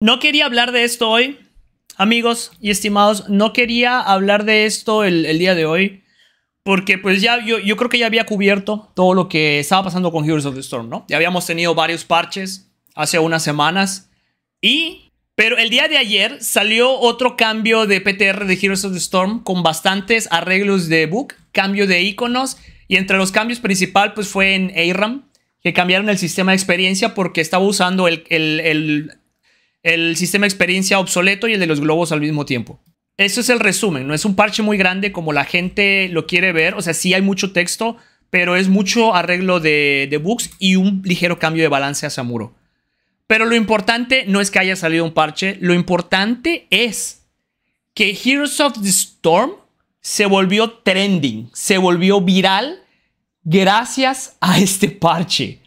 No quería hablar de esto hoy, amigos y estimados. No quería hablar de esto el, día de hoy. Porque pues ya yo, creo que ya había cubierto todo lo que estaba pasando con Heroes of the Storm, ¿no? Ya habíamos tenido varios parches hace unas semanas. Y... Pero el día de ayer salió otro cambio de PTR de Heroes of the Storm con bastantes arreglos de book, cambio de iconos. Y entre los cambios principal pues fue en ARAM, que cambiaron el sistema de experiencia porque estaba usando el el sistema de experiencia obsoleto y el de los globos al mismo tiempo. Eso es el resumen, no es un parche muy grande como la gente lo quiere ver, o sea, sí hay mucho texto, pero es mucho arreglo de, de bugs y un ligero cambio de balance a Samuro. Pero lo importante no es que haya salido un parche, lo importante es que Heroes of the Storm se volvió trending, se volvió viral gracias a este parche.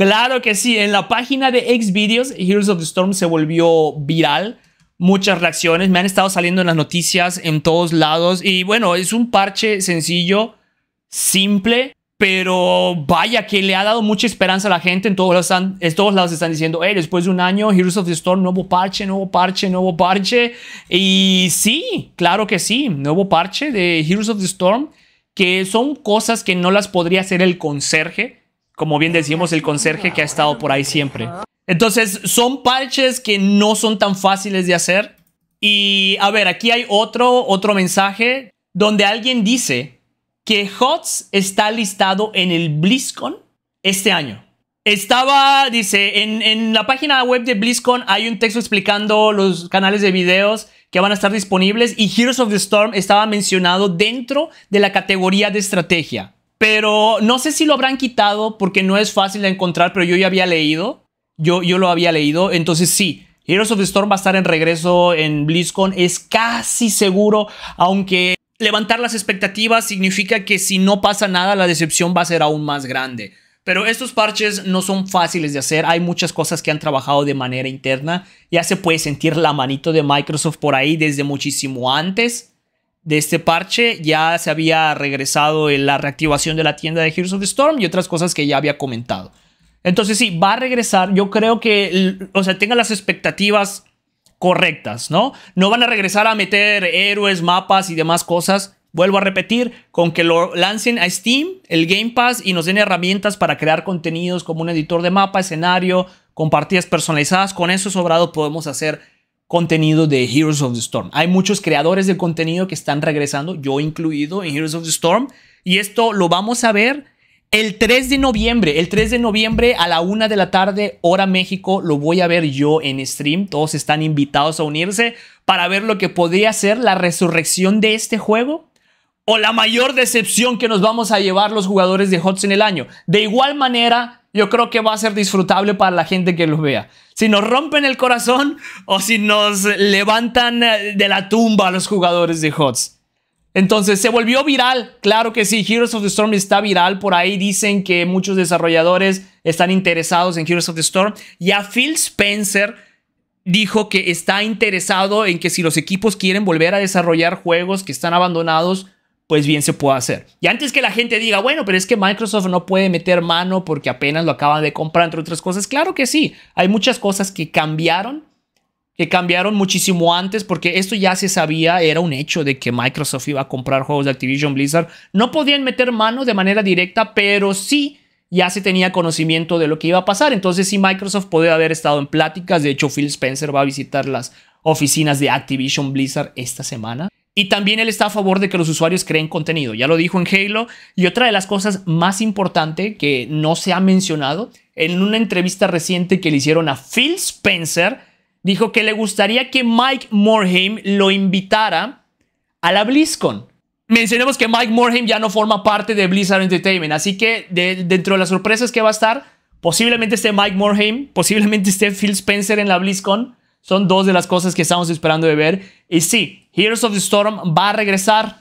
Claro que sí, en la página de Xvideos, Heroes of the Storm se volvió viral. Muchas reacciones, me han estado saliendo en las noticias en todos lados. Y bueno, es un parche sencillo, simple, pero vaya que le ha dado mucha esperanza a la gente. En todos lados están, todos lados están diciendo, hey, eh, después de un año, Heroes of the Storm, nuevo parche, nuevo parche, nuevo parche. Y sí, claro que sí, nuevo parche de Heroes of the Storm, que son cosas que no las podría hacer el conserje como bien decimos, el conserje que ha estado por ahí siempre. Entonces, son parches que no son tan fáciles de hacer. Y a ver, aquí hay otro, otro mensaje donde alguien dice que HOTS está listado en el BlizzCon este año. Estaba, dice, en, en, la página web de BlizzCon hay un texto explicando los canales de videos que van a estar disponibles y Heroes of the Storm estaba mencionado dentro de la categoría de estrategia. Pero no sé si lo habrán quitado porque no es fácil de encontrar, pero yo ya había leído. Yo, yo lo había leído. Entonces sí, Heroes of Storm va a estar en regreso en BlizzCon. Es casi seguro, aunque levantar las expectativas significa que si no pasa nada, la decepción va a ser aún más grande. Pero estos parches no son fáciles de hacer, hay muchas cosas que han trabajado de manera interna, ya se puede sentir la manito de Microsoft por ahí desde muchísimo antes de este parche ya se había regresado en la reactivación de la tienda de Heroes of the Storm y otras cosas que ya había comentado. Entonces sí, va a regresar. Yo creo que, o sea, tengan las expectativas correctas, ¿no? No van a regresar a meter héroes, mapas y demás cosas. Vuelvo a repetir, con que lo lancen a Steam, el Game Pass, y nos den herramientas para crear contenidos como un editor de mapa, escenario, compartidas personalizadas, con eso sobrado podemos hacer contenido de Heroes of the Storm. Hay muchos creadores de contenido que están regresando, yo incluido en Heroes of the Storm, y esto lo vamos a ver el 3 de noviembre, el 3 de noviembre a la 1 de la tarde, hora México, lo voy a ver yo en stream. Todos están invitados a unirse para ver lo que podría ser la resurrección de este juego o la mayor decepción que nos vamos a llevar los jugadores de HOTS en el año. De igual manera, yo creo que va a ser disfrutable para la gente que los vea. Si nos rompen el corazón o si nos levantan eh, de la tumba a los jugadores de HOTS. Entonces, ¿se volvió viral? Claro que sí, Heroes of the Storm está viral. Por ahí dicen que muchos desarrolladores están interesados en Heroes of the Storm. Ya Phil Spencer dijo que está interesado en que si los equipos quieren volver a desarrollar juegos que están abandonados, pues bien se puede hacer. Y antes que la gente diga, bueno, pero es que Microsoft no puede meter mano porque apenas lo acaban de comprar, entre otras cosas, claro que sí, hay muchas cosas que cambiaron que cambiaron muchísimo antes porque esto ya se sabía, era un hecho de que Microsoft iba a comprar juegos de Activision Blizzard. No podían meter mano de manera directa, pero sí ya se tenía conocimiento de lo que iba a pasar. Entonces sí Microsoft podía haber estado en pláticas. De hecho, Phil Spencer va a visitar las oficinas de Activision Blizzard esta semana. Y también él está a favor de que los usuarios creen contenido, ya lo dijo en Halo. Y otra de las cosas más importantes que no se ha mencionado, en una entrevista reciente que le hicieron a Phil Spencer, dijo que le gustaría que Mike morheim lo invitara a la BlizzCon. Mencionemos que Mike Morhaime ya no forma parte de Blizzard Entertainment, así que dentro de las sorpresas que va a estar, posiblemente esté Mike Morhaime, posiblemente esté Phil Spencer en la BlizzCon, son dos de las cosas que estamos esperando de ver. Y sí, Heroes of the Storm va a regresar